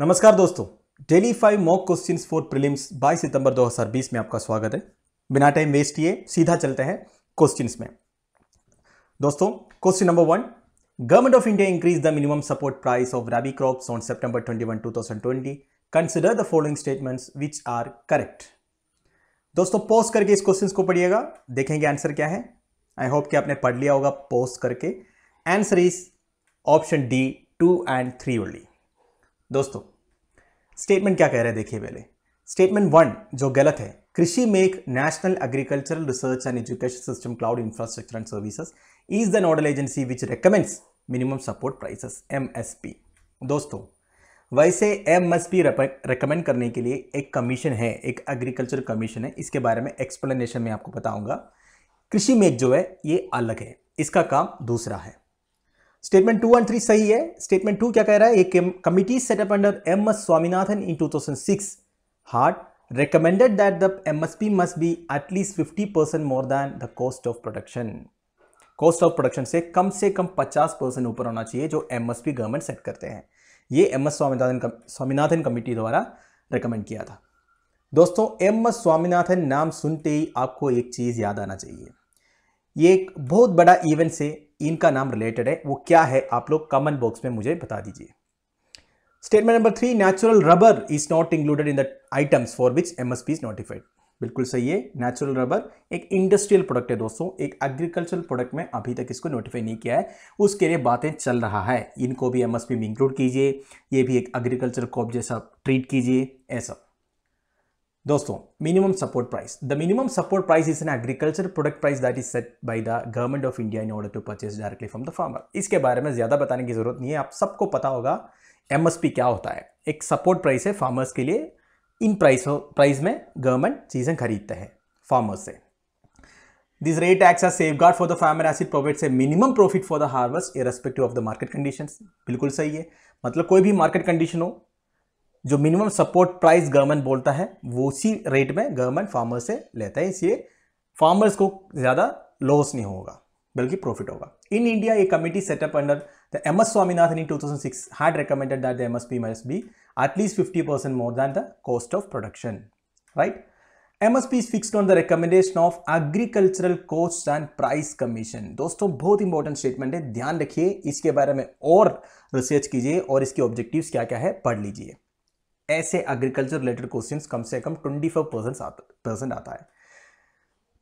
नमस्कार दोस्तों daily five mock questions for prelims 22 सितंबर 2020 में आपका स्वागत है बिना टाइम वेस्ट किए सीधा चलते हैं क्वेश्चंस में दोस्तों question number one government of India increase the minimum support price of rabi crops on September 21 2020 consider the following statements which are correct दोस्तों पोस्ट करके इस क्वेश्चन को पढ़िएगा देखेंगे आंसर क्या है आई होप कि आपने पढ़ लिया होगा पोस्ट करके answer is option D two and three only दोस्तों स्टेटमेंट क्या कह रहे हैं देखिए पहले स्टेटमेंट वन जो गलत है Krishi Megh national agricultural research and education system cloud infrastructure and services is the nodal agency which recommends minimum support prices MSP दोस्तों वैसे एमएसपी रिकमेंड करने के लिए एक कमीशन है एक एग्रीकल्चर कमीशन है इसके बारे में एक्सप्लेनेशन में आपको बताऊंगा कृषि मेक जो है ये अलग है इसका काम दूसरा है स्टेटमेंट टू एंड थ्री सही है स्टेटमेंट टू क्या कह रहा है एक committee set up under M S Swaminathan in 2006 had recommended that the MSP must be at least fifty percent more than the cost of production cost of production से कम से कम पचास परसेंट ऊपर होना चाहिए जो एमएसपी गवर्नमेंट सेट करते हैं ये M S Swaminathan Swaminathan committee द्वारा रिकमेंड किया था दोस्तों एम एस स्वामीनाथन नाम सुनते ही आपको एक चीज़ याद आना चाहिए ये एक बहुत बड़ा इवेंट से इनका नाम रिलेटेड है वो क्या है आप लोग कमेंट बॉक्स में मुझे बता दीजिए statement number three natural rubber is not included in the items for which S is notified बिल्कुल सही है नेचुरल रबर एक इंडस्ट्रियल प्रोडक्ट है दोस्तों एक एग्रीकल्चरल प्रोडक्ट में अभी तक इसको नोटिफाई नहीं किया है उसके लिए बातें चल रहा है इनको भी एमएसपी में इंक्लूड कीजिए ये भी एक एग्रीकल्चर कॉप जैसा ट्रीट कीजिए ऐसा दोस्तों minimum support price the minimum support price is an agriculture product price that is set by the government of India in order to purchase directly from the farmer इसके बारे में ज़्यादा बताने की जरूरत नहीं है आप सबको पता होगा एमएसपी क्या होता है एक सपोर्ट प्राइस है फार्मर्स के लिए इन प्राइस प्राइस में गवर्नमेंट चीज़ें खरीदते हैं फार्मर्स से this rate acts are safeguard for the farmer as it provides a minimum profit for the harvest irrespective of the market conditions बिल्कुल सही है मतलब कोई भी मार्केट कंडीशन हो जो मिनिमम सपोर्ट प्राइस गवर्नमेंट बोलता है वो उसी रेट में गवर्नमेंट फार्मर से लेता है इसलिए फार्मर्स को ज़्यादा लॉस नहीं होगा बल्कि प्रॉफिट होगा इन इंडिया ये committee set up under the M S Swaminathan in 2006 had recommended that the be at least fifty percent more than the cost of production right M S P is fixed on the recommendation of agricultural costs and price दोस्तों बहुत important statement है ध्यान रखिए इसके बारे में और research कीजिए और इसके ऑब्जेक्टिव क्या क्या है पढ़ लीजिए ऐसे एग्रीकल्चर रिलेटेड क्वेश्चन कम से कम ट्वेंटी फाइव परसेंट आता है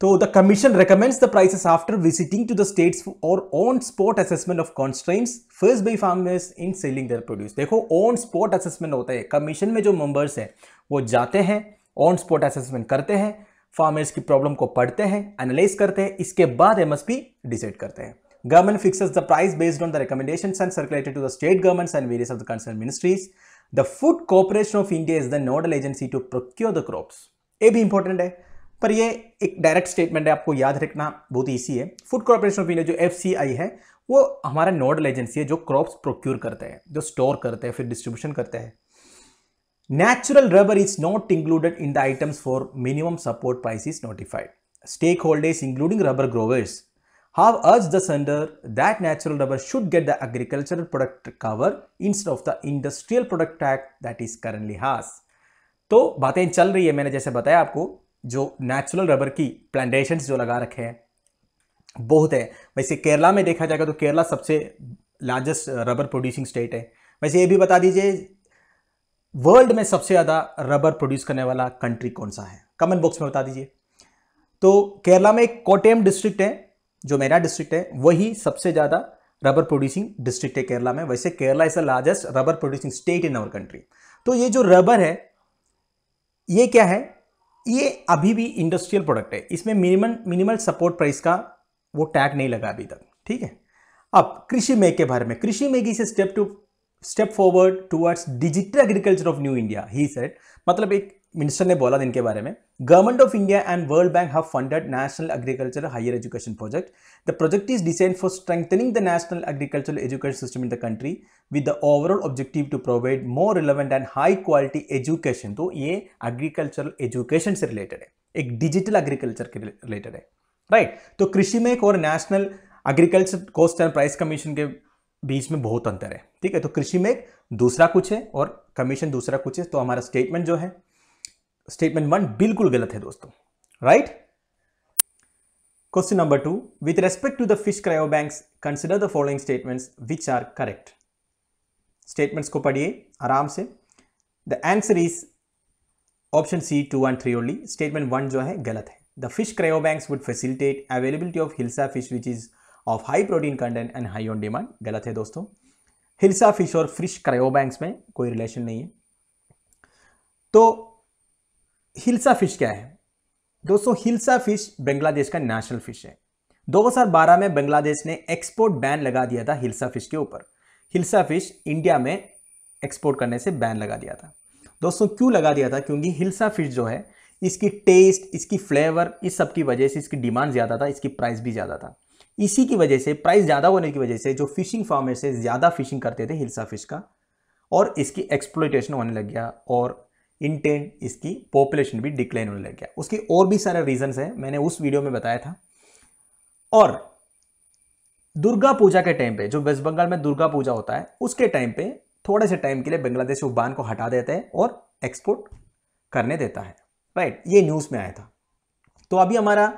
तो the commission recommends the prices after visiting to the states और on spot assessment of constraints first by farmers in selling their produce देखो ऑन स्पॉट असेसमेंट होता है commission में जो मेंबर्स हैं वो जाते हैं ऑन स्पॉट असेसमेंट करते हैं फार्मर्स की प्रॉब्लम को पढ़ते हैं एनालाइज करते हैं इसके बाद एमएसपी डिसाइड करते हैं government fixes the price based on the recommendation and circulated to the state governments and various of the concern ministries the food corporation of India is the nodal agency to procure the crops ये भी important है पर ये एक direct statement है आपको याद रखना बहुत ईजी है फूड कॉर्पोरेशन ऑफ इंडिया जो एफ है वो हमारा नोडल एजेंसी है जो क्रॉप प्रोक्योर करते हैं जो स्टोर करते हैं फिर डिस्ट्रीब्यूशन करते हैं rubber is not included in the items for minimum support price is notified stakeholders including rubber growers have urged the sender that natural rubber should get the agricultural product cover instead of the industrial product act that is currently has. तो बातें चल रही है मैंने जैसे बताया आपको जो नेचुरल रबर की प्लांटेशन जो लगा रखे हैं बहुत है वैसे केरला में देखा जाएगा तो केरला सबसे लार्जेस्ट रबर प्रोड्यूसिंग स्टेट है वैसे ये भी बता दीजिए वर्ल्ड में सबसे ज़्यादा रबर प्रोड्यूस करने वाला कंट्री कौन सा है कमेंट बॉक्स में बता दीजिए तो केरला में एक कोटेम डिस्ट्रिक्ट है जो मेरा डिस्ट्रिक्ट है वही सबसे ज़्यादा रबर प्रोड्यूसिंग डिस्ट्रिक्ट है केरला में वैसे Kerala is the largest rubber producing state in our country तो ये जो रबर है ये क्या है ये अभी भी इंडस्ट्रियल प्रोडक्ट है इसमें मिनिमम मिनिमल सपोर्ट प्राइस का वो टैग नहीं लगा अभी तक ठीक है अब कृषि मेघ के बारे में कृषि मेघ इसे step to step forward towards digital agriculture of new India he said मतलब एक मिनिस्टर ने बोला इनके बारे में government of India and world bank have funded national agriculture higher education project the project is design for strengthening the national agriculture education system in the country with the overall objective to provide more relevant and high quality education तो ये agricultural education से related है एक digital agriculture के related है right right. तो कृषि में एक और national agriculture cost and price commission के बीच में बहुत अंतर है ठीक है तो कृषि में दूसरा कुछ है और कमीशन दूसरा कुछ है तो हमारा स्टेटमेंट जो है स्टेटमेंट वन बिल्कुल गलत है दोस्तों right question number two with respect to the fish cryo banks consider the following statements which are correct statements को पढ़िए आराम से the answer is option C two and three only statement one जो है गलत है the fish cryo banks would facilitate availability of hilsa fish which is of high protein content and high on demand गलत है दोस्तों हिल्सा फिश और fish cryo banks में कोई रिलेशन नहीं है तो हिल्सा फिश क्या है दोस्तों हिल्सा फिश बांग्लादेश का नेशनल फिश है 2012 में बांग्लादेश ने एक्सपोर्ट बैन लगा दिया था हिल्सा फिश के ऊपर हिल्सा फिश इंडिया में एक्सपोर्ट करने से बैन लगा दिया था दोस्तों क्यों लगा दिया था क्योंकि हिल्सा फिश जो है इसकी टेस्ट इसकी फ्लेवर इस सब की वजह से इसकी डिमांड ज़्यादा था इसकी प्राइस भी ज़्यादा था इसी की वजह से प्राइस ज़्यादा होने की वजह से जो फिशिंग फार्मर से ज़्यादा फिशिंग करते थे हिल्सा फिश का और इसकी एक्सप्लोइटेशन होने लग गया और इन टेन इसकी पॉपुलेशन भी डिक्लाइन होने लग गया उसके और भी सारे रीजंस हैं मैंने उस वीडियो में बताया था और दुर्गा पूजा के टाइम पे जो वेस्ट बंगाल में दुर्गा पूजा होता है उसके टाइम पे थोड़े से टाइम के लिए बांग्लादेश वो को हटा देते हैं और एक्सपोर्ट करने देता है राइट ये न्यूज़ में आया था तो अभी हमारा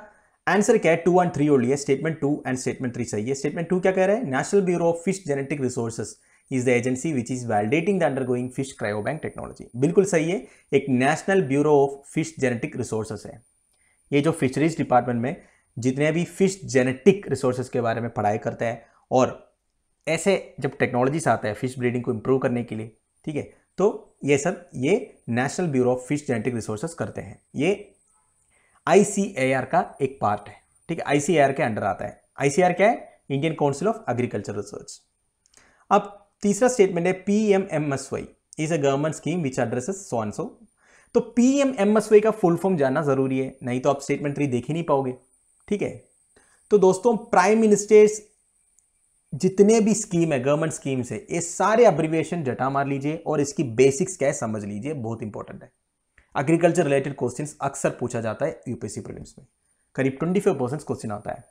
आंसर क्या है टू एंड थ्री और लिए statement two and statement three सही है स्टेटमेंट टू क्या कह रहे हैं national bureau of fish genetic resources is the agency which is validating the undergoing fish cryobank technology बिल्कुल सही है एक national bureau of fish genetic resources है ये जो फिशरीज डिपार्टमेंट में जितने भी फिश जेनेटिक रिसोर्सेज के बारे में पढ़ाई करता है और ऐसे जब टेक्नोलॉजीज आता है फिश ब्रीडिंग को इम्प्रूव करने के लिए ठीक है तो ये सब ये national bureau of fish genetic resources करते हैं ये आई का एक पार्ट है ठीक है आई के अंडर आता है आई क्या है Indian council of agriculture research अब तीसरा स्टेटमेंट है P M M S Y is a government scheme which addresses so and so तो P M M S Y का फुल फॉर्म जानना जरूरी है नहीं तो आप स्टेटमेंट थ्री देख ही नहीं पाओगे ठीक है तो दोस्तों प्राइम मिनिस्टर्स जितने भी स्कीम है गवर्नमेंट स्कीम्स है ये सारे अब्रिविएशन जटा मार लीजिए और इसकी बेसिक्स क्या है समझ लीजिए बहुत इंपॉर्टेंट है एग्रीकल्चर रिलेटेड क्वेश्चंस अक्सर पूछा जाता है यूपीएससी प्रीलिम्स में करीब 25 परसेंट क्वेश्चन आता है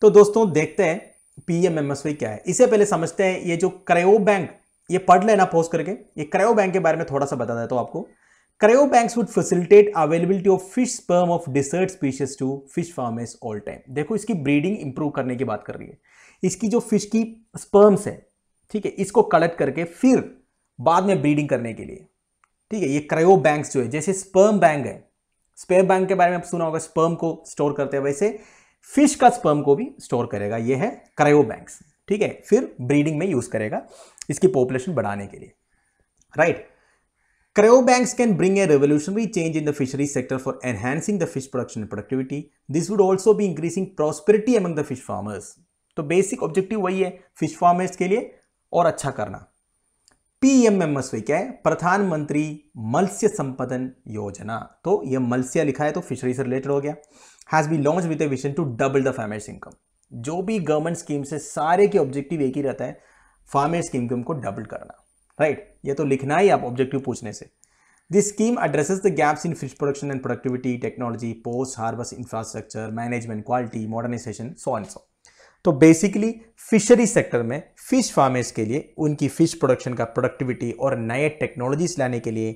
तो दोस्तों देखते हैं पीएमएमएसवाई क्या है इसे पहले समझते हैं ये जो क्रयो बैंक ये पढ़ लेना पोस्ट करके ये क्रयो बैंक के बारे में थोड़ा सा बता देता हूँ तो आपको cryo banks would facilitate availability of fish sperm of desired species to fish farmers all time देखो इसकी ब्रीडिंग इंप्रूव करने की बात कर रही है इसकी जो फिश की स्पर्म्स है ठीक है इसको कलेक्ट करके फिर बाद में ब्रीडिंग करने के लिए ठीक है ये क्रयो बैंक्स जो है जैसे स्पर्म बैंक है स्पेयर बैंक के बारे में आप सुना होगा स्पर्म को स्टोर करते हैं वैसे फिश का स्पर्म को भी स्टोर करेगा ये है बैंक ठीक है फिर ब्रीडिंग में यूज करेगा इसकी पॉपुलेशन बढ़ाने के लिए right cryobanks can bring a revolutionary change in the fishery sector for enhancing the fish production productivity this would also भी increasing prosperity among the fish farmers तो बेसिक ऑब्जेक्टिव वही है फिश फार्मर्स के लिए और अच्छा करना पीएमएमएसवी क्या है प्रधानमंत्री मत्स्य संपदन योजना तो यह मत्स्य लिखा है तो फिशरी से रिलेटेड हो गया has be launch with a vision to double the farmers income जो भी गवर्नमेंट स्कीम्स है सारे के ऑब्जेक्टिव एक ही रहता है फार्मर्स की इनकम को डबल करना राइट right? ये तो लिखना ही आप ऑब्जेक्टिव पूछने से this scheme addresses the gaps in fish production and productivity technology post harvest infrastructure management quality modernisation so and so तो बेसिकली फिशरी सेक्टर में फिश फार्मर्स के लिए उनकी फिश प्रोडक्शन का प्रोडक्टिविटी और नए टेक्नोलॉजीज लाने के लिए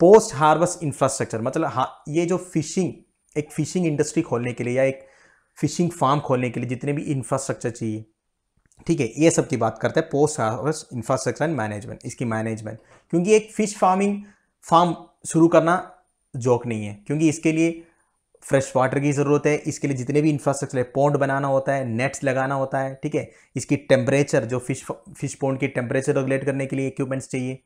पोस्ट हार्वेस्ट इंफ्रास्ट्रक्चर मतलब हाँ ये जो फिशिंग एक फ़िशिंग इंडस्ट्री खोलने के लिए या एक फ़िशिंग फार्म खोलने के लिए जितने भी इंफ्रास्ट्रक्चर चाहिए ठीक है ये सब की बात करते हैं post harvest infrastructure and management इसकी मैनेजमेंट क्योंकि एक फ़िश फार्मिंग फार्म शुरू करना जोक नहीं है क्योंकि इसके लिए फ्रेश वाटर की ज़रूरत है इसके लिए जितने भी इंफ्रास्ट्रक्चर है पौंड बनाना होता है नेट्स लगाना होता है ठीक है इसकी टेम्परेचर जो फिश फिश पौंड की टेम्परेचर रेगुलेट करने के लिए इक्विपमेंट्स चाहिए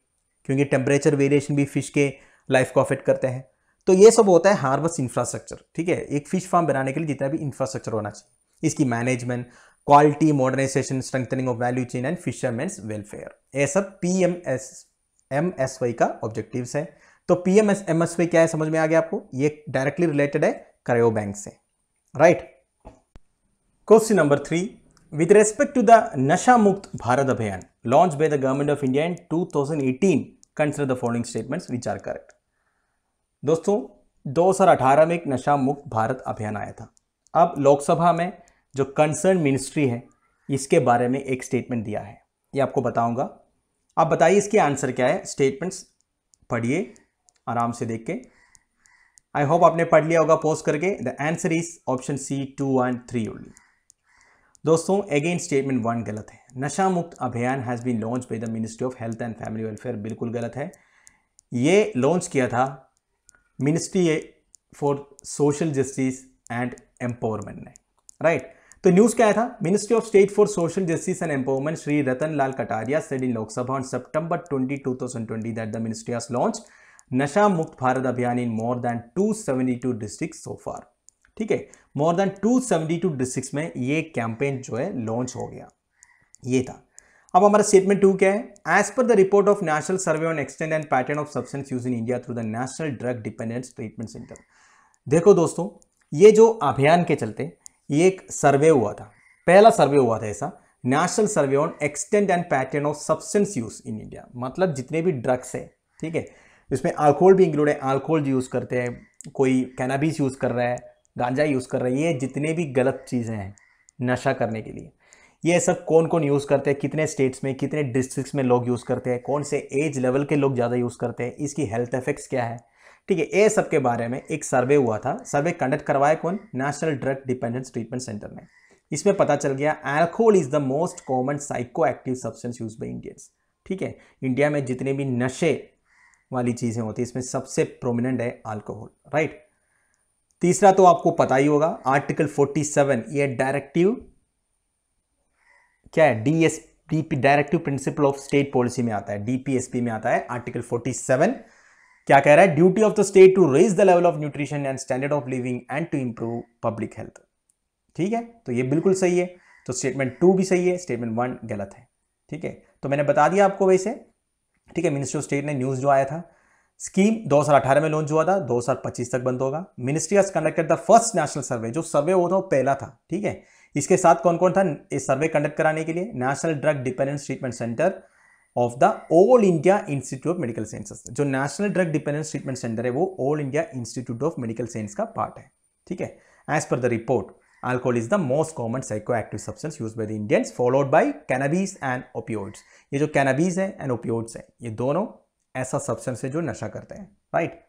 क्योंकि टेम्परेचर वेरिएशन भी फिश के लाइफ को अफेक्ट करते हैं तो ये सब होता है हार्वेस्ट इंफ्रास्ट्रक्चर ठीक है एक फिश फार्म बनाने के लिए जितना भी इंफ्रास्ट्रक्चर होना चाहिए इसकी management quality modernisation strengthening of value chain and fisherman welfare ये सब P M S M S Y का ऑब्जेक्टिव है तो P M S M S Y क्या है समझ में आ गया आपको ये डायरेक्टली रिलेटेड है क्रायो बैंक से right question number three with respect to the Nasha Mukt Bharat Abhiyan launch by the government of India in two thousand eighteen consider the following statements which are correct दोस्तों 2018 में एक नशा मुक्त भारत अभियान आया था अब लोकसभा में जो कंसर्न मिनिस्ट्री है इसके बारे में एक स्टेटमेंट दिया है ये आपको बताऊंगा आप बताइए इसके आंसर क्या है स्टेटमेंट्स पढ़िए आराम से देख के आई होप आपने पढ़ लिया होगा पोस्ट करके the answer is option C two and three only दोस्तों अगेन स्टेटमेंट वन गलत है Nasha Mukt Abhiyan has been launch by the ministry of health and family welfare बिल्कुल गलत है ये लॉन्च किया था ministry for social justice and empowerment ने राइट तो न्यूज़ क्या था ministry of state for social justice and empowerment Shri Ratan Lal Kataria said in Lok Sabha on September 20, 2020 that the ministry has launch Nasha Mukt Bharat अभियान इन मोर देन 272 डिस्ट्रिक्ट सो फार ठीक है मोर देन 272 डिस्ट्रिक्ट में ये campaign जो है लॉन्च हो गया ये था अब हमारा स्टेटमेंट टू क्या है as per the report of national survey on extent and pattern of substance use in India through the national drug dependence treatment centre देखो दोस्तों ये जो अभियान के चलते ये एक सर्वे हुआ था पहला सर्वे हुआ था ऐसा national survey on extent and pattern of substance use in India मतलब जितने भी ड्रग्स है ठीक है इसमें अल्कोहल भी इंक्लूड है अल्कोहल यूज़ करते हैं कोई कैनाबीज यूज़ कर रहा है गांजा यूज़ कर रहा है ये जितने भी गलत चीज़ें हैं नशा करने के लिए ये सब कौन कौन यूज़ करते हैं कितने स्टेट्स में कितने डिस्ट्रिक्ट्स में लोग यूज़ करते हैं कौन से एज लेवल के लोग ज़्यादा यूज़ करते हैं इसकी हेल्थ इफेक्ट्स क्या है ठीक है ये सब के बारे में एक सर्वे हुआ था सर्वे कंडक्ट करवाया कौन national drug dependence treatment centre ने इसमें पता चल गया alcohol is the most common psycho active substance use by Indians ठीक है इंडिया में जितने भी नशे वाली चीज़ें होती इसमें सबसे प्रोमिनेंट है अल्कोहल राइट तीसरा तो आपको पता ही होगा आर्टिकल 47 ये डायरेक्टिव क्या है D S D P directive principle of state policy में आता है डीपीएसपी में आता है आर्टिकल 47 क्या कह रहा है duty of the state to raise the level of nutrition and standard of living and to improve public health ठीक है तो ये बिल्कुल सही है तो स्टेटमेंट टू भी सही है स्टेटमेंट वन गलत है ठीक है तो मैंने बता दिया आपको वैसे ठीक है मिनिस्ट्री ऑफ स्टेट ने न्यूज़ जो आया था स्कीम 2018 में लॉन्च हुआ था 2025 तक बंद होगा ministry of conducted the first national survey जो सर्वे होता वो पहला था ठीक है इसके साथ कौन कौन था इस सर्वे कंडक्ट कराने के लिए national drug dependence treatment centre of the all India institute of medical sciences जो national drug dependence treatment centre है वो all India institute of medical science का पार्ट है ठीक है as per the report is the most common psycho active substance use by the Indians followed by cannabis and opioids ये जो cannabis है and ओपियोड्स है ये दोनों ऐसा सब्सटेंस है जो नशा करते हैं right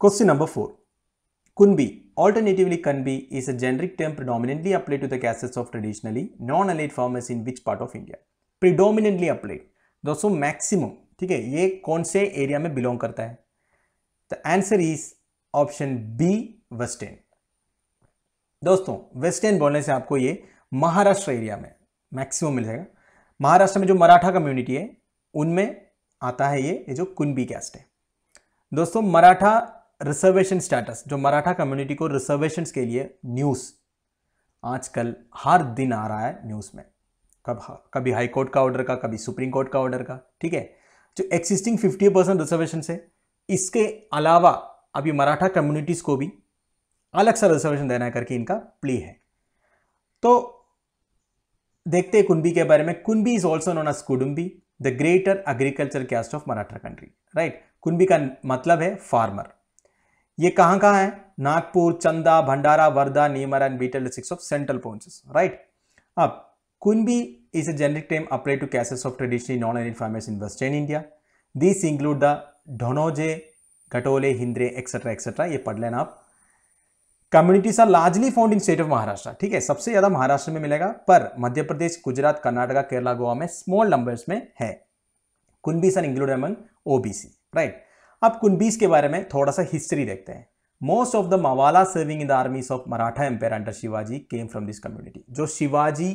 question number four Kunbi Alternatively, can be is a generic term predominantly applied to the cases of traditionally non-allied farmers in which part of India? Predominantly applied. those who maximum theek hai ye kaun se area mein belong karta hai the answer is option b western दोस्तों western बोलने से आपको ये Maharashtra area में maximum मिल जाएगा महाराष्ट्र में जो मराठा कम्युनिटी है उनमें आता है ये, ये जो कुनबी कैस्ट है दोस्तों मराठा रिजर्वेशन स्टेटस जो मराठा कम्युनिटी को रिजर्वेशन के लिए न्यूज़ आजकल हर दिन आ रहा है न्यूज़ में कब कभी हाई कोर्ट का ऑर्डर का कभी सुप्रीम कोर्ट का ऑर्डर का ठीक है जो एक्सिस्टिंग 50 परसेंट रिजर्वेशन है इसके अलावा अभी मराठा कम्युनिटीज़ को भी अलग सा रिजर्वेशन देना है करके इनका प्ली है तो देखते हैं कुंभी के बारे में Kunbi is also known as Kudumbi the greater agriculture caste of Maratha country right Kunbi का मतलब है फार्मर ये कहां कहां है Nagpur Chanda Bhandara Wardha Nimar and Betul district of Central Provinces right अब Kunbi is a generic term applied to cases of traditionally non-aligned families in Western India this include the Dhonoje Ghatole Hindre et cetera et cetera ये पढ़ लेना आप communities are largely found in state of Maharashtra ठीक है सबसे ज्यादा महाराष्ट्र में मिलेगा पर मध्य प्रदेश गुजरात कर्नाटका केरला गोवा में स्मॉल नंबर्स में है कुनबी सर include among OBC right right? अब कुनबीस के बारे में थोड़ा सा हिस्ट्री देखते हैं most of the Mavala serving in the armies of Maratha empire under Shivaji came from this community जो शिवाजी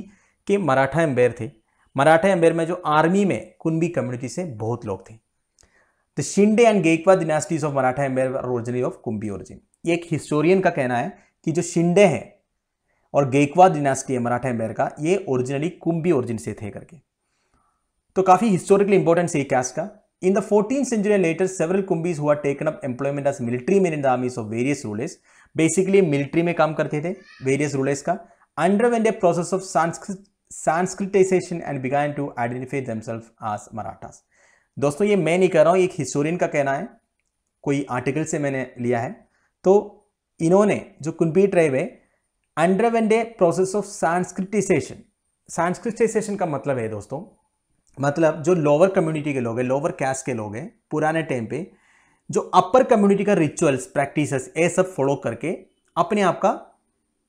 के मराठा एम्पायर थे मराठा एम्पायर में जो आर्मी में कुनबी कम्युनिटी से बहुत लोग थे the Shinde and Gaekwad dynasties of Maratha empire originally of Kunbi origin ये एक हिस्टोरियन का कहना है कि जो शिंडे हैं और गेकवा डिनास्टी है मराठा एम्पायर का ये ओरिजिनली कुंबी ओरिजिन से थे करके तो काफ़ी हिस्टोरिकली इंपॉर्टेंस से कास्ट का In the 14th century and later, several Kumbis who had taken up employment as military men in the armies of various rulers. Basically, military में काम करते थे various rulers का. Underwent a process of Sanskrit, Sanskritization and began to identify themselves as Marathas. दोस्तों ये मैं नहीं कर रहा हूँ एक हिस्टोरियन का कहना है कोई आर्टिकल से मैंने लिया है तो इन्होंने जो कुंबी ट्राइब है अंडरवेंड ए प्रोसेस ऑफ सांस्कृतिसेशन सांस्कृतिसेशन का मतलब है दोस्तों मतलब जो लोअर कम्युनिटी के लोग हैं लोअर कैस्ट के लोग हैं पुराने टाइम पे जो अपर कम्युनिटी का रिचुअल्स प्रैक्टिस ये सब फॉलो करके अपने आप का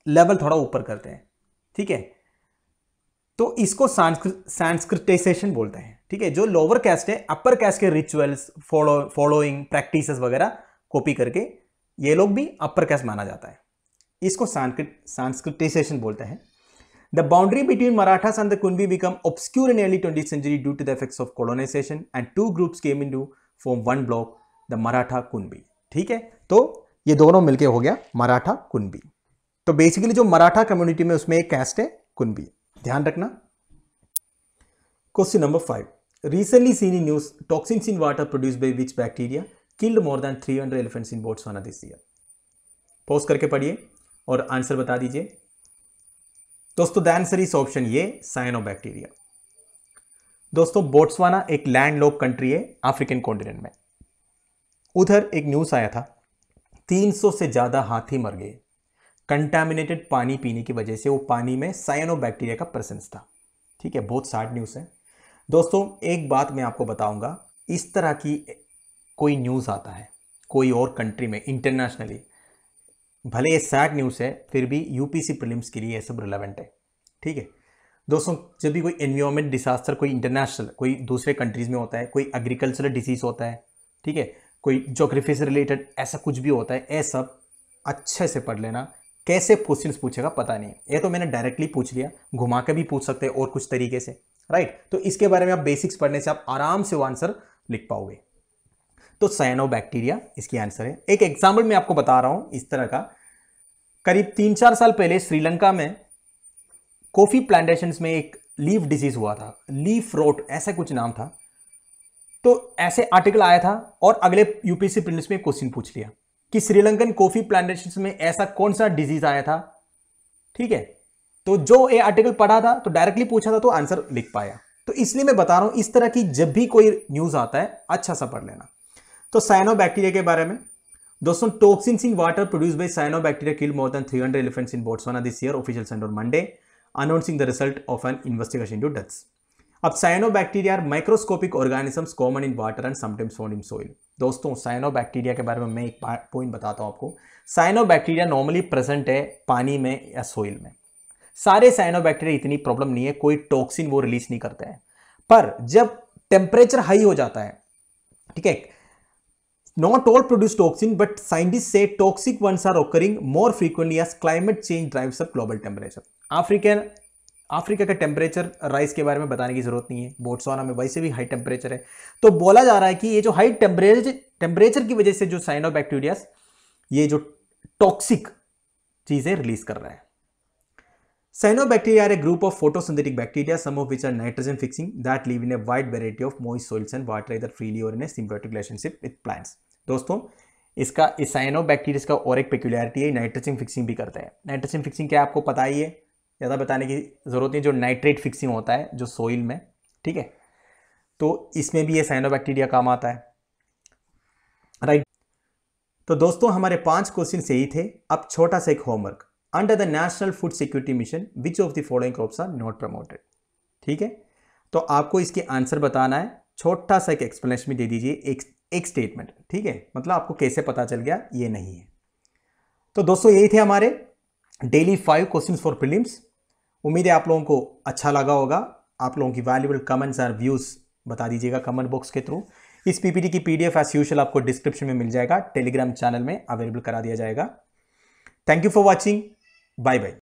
लेवल थोड़ा ऊपर करते हैं ठीक है तो इसको सांस्कृत सांस्कृतिसेशन बोलते हैं ठीक है जो लोअर कैस्ट है अपर कैस्ट के रिचुअल्स फॉलो फॉलोइंग प्रैक्टिस वगैरह कॉपी करके ये लोग भी अपर कैस्ट माना जाता है इसको सांस्कृत सांस्कृतिसेशन बोलते हैं The boundary between Marathas and the Kunbi became obscure in early 20th century due to the effects of colonization and two groups came into form one block, the Maratha Kunbi. ठीक है तो ये दोनों मिलके हो गया मराठा कुनबी तो बेसिकली जो मराठा कम्युनिटी में उसमें एक कैस्ट है कुनबी ध्यान रखना question number five recently seen in news toxins in water produce by which bacteria killed more than 300 elephants in Botswana this year post करके पढ़िए और आंसर बता दीजिए दोस्तों the answer is option A cyanobacteria दोस्तों बोट्सवाना एक land lock country है African continent में उधर एक न्यूज़ आया था 300 से ज़्यादा हाथी मर गए कंटामिनेटेड पानी पीने की वजह से वो पानी में साइनोबैक्टीरिया का प्रेजेंस था ठीक है बहुत सैड न्यूज़ है दोस्तों एक बात मैं आपको बताऊंगा इस तरह की कोई न्यूज़ आता है कोई और कंट्री में इंटरनेशनली भले ये सैड न्यूज़ है फिर भी यूपीसी प्रीलिम्स के लिए ये सब रिलेवेंट है ठीक है दोस्तों जब भी कोई एनवायरमेंट डिसास्टर कोई इंटरनेशनल कोई दूसरे कंट्रीज़ में होता है कोई एग्रीकल्चरल डिजीज़ होता है ठीक है कोई जोग्राफी से रिलेटेड ऐसा कुछ भी होता है ये सब अच्छे से पढ़ लेना कैसे क्वेश्चन पूछेगा पता नहीं ये तो मैंने डायरेक्टली पूछ लिया घुमा के भी पूछ सकते हैं और कुछ तरीके से राइट तो इसके बारे में आप बेसिक्स पढ़ने से आप आराम से वो आंसर लिख पाओगे तो बैक्टीरिया इसकी आंसर है एक एग्जाम्पल मैं आपको बता रहा हूँ इस तरह का करीब तीन चार साल पहले श्रीलंका में कॉफ़ी प्लांटेशन में एक लीफ डिजीज़ हुआ था लीफ रोट ऐसा कुछ नाम था तो ऐसे आर्टिकल आया था और अगले यूपीसी प्रिंट्स में क्वेश्चन पूछ लिया कि श्रीलंकन कॉफ़ी प्लांटेशन में ऐसा कौन सा डिजीज़ आया था ठीक है तो जो ये आर्टिकल पढ़ा था तो डायरेक्टली पूछा था तो आंसर लिख पाया तो इसलिए मैं बता रहा हूं इस तरह की जब भी कोई न्यूज़ आता है अच्छा सा पढ़ लेना तो साइनो बैक्टीरिया के बारे में दोस्तों toxin in water produce by cyano bacteria kill more than 300 elephants in Botswana this year official sent on Monday announcing the result of an investigation to deaths अब cyano bacteria are microscopic organisms common in water and sometimes found in soil दोस्तों cyano bacteria के बारे में मैं एक point बताता हूँ आपको साइनो बैक्टीरिया नॉर्मली प्रेजेंट है पानी में या सोइल में सारे साइनो बैक्टीरिया इतनी प्रॉब्लम नहीं है कोई टॉक्सिन वो रिलीज नहीं करते हैं पर जब टेम्परेचर हाई हो जाता है ठीक है not all produce toxin but scientists say toxic ones are occurring more frequently as climate change drives up global temperature african Africa का टेम्परेचर राइस के बारे में बताने की जरूरत नहीं है बोटसोना में वैसे भी हाई टेम्परेचर है तो बोला जा रहा है कि ये जो हाई टेम्परेचर टेम्परेचर की वजह से जो साइनो बैक्टीरियास ये जो टॉक्सिक चीजें रिलीज कर रहा है cyano bacteria group of photosynthetic bacteria some of which are nitrogen fixing that live in a wide variety of मोइ सोल्स एंड वाटर इधर फ्रीली और in a symbiotic relationship with plants दोस्तों इसका इसाइनो bacteria का और एक पेक्यूलरिटी है नाइट्रोजन फिक्सिंग भी करता है नाइट्रोजन फिक्सिंग क्या आपको पता ही है ज़्यादा बताने की ज़रूरत नहीं जो नाइट्रेट फिक्सिंग होता है जो सोइल में ठीक है तो इसमें भी ये साइनो बैक्टीरिया काम आता है राइट तो दोस्तों हमारे पांच क्वेश्चन यही थे अब छोटा सा एक homework under the national food security mission which of the following crops are not promoted ठीक है तो आपको इसके आंसर बताना है छोटा सा एक एक्सप्लेनेशन भी दे दीजिए एक एक स्टेटमेंट ठीक है मतलब आपको कैसे पता चल गया ये नहीं है तो दोस्तों यही थे हमारे daily five question for film उम्मीद है आप लोगों को अच्छा लगा होगा आप लोगों की वैल्यूबल कमेंट्स और व्यूज़ बता दीजिएगा कमेंट बॉक्स के थ्रू इस पीपीटी की पीडीएफ एस यूशल आपको डिस्क्रिप्शन में मिल जाएगा टेलीग्राम चैनल में अवेलेबल करा दिया जाएगा thank you for watching bye bye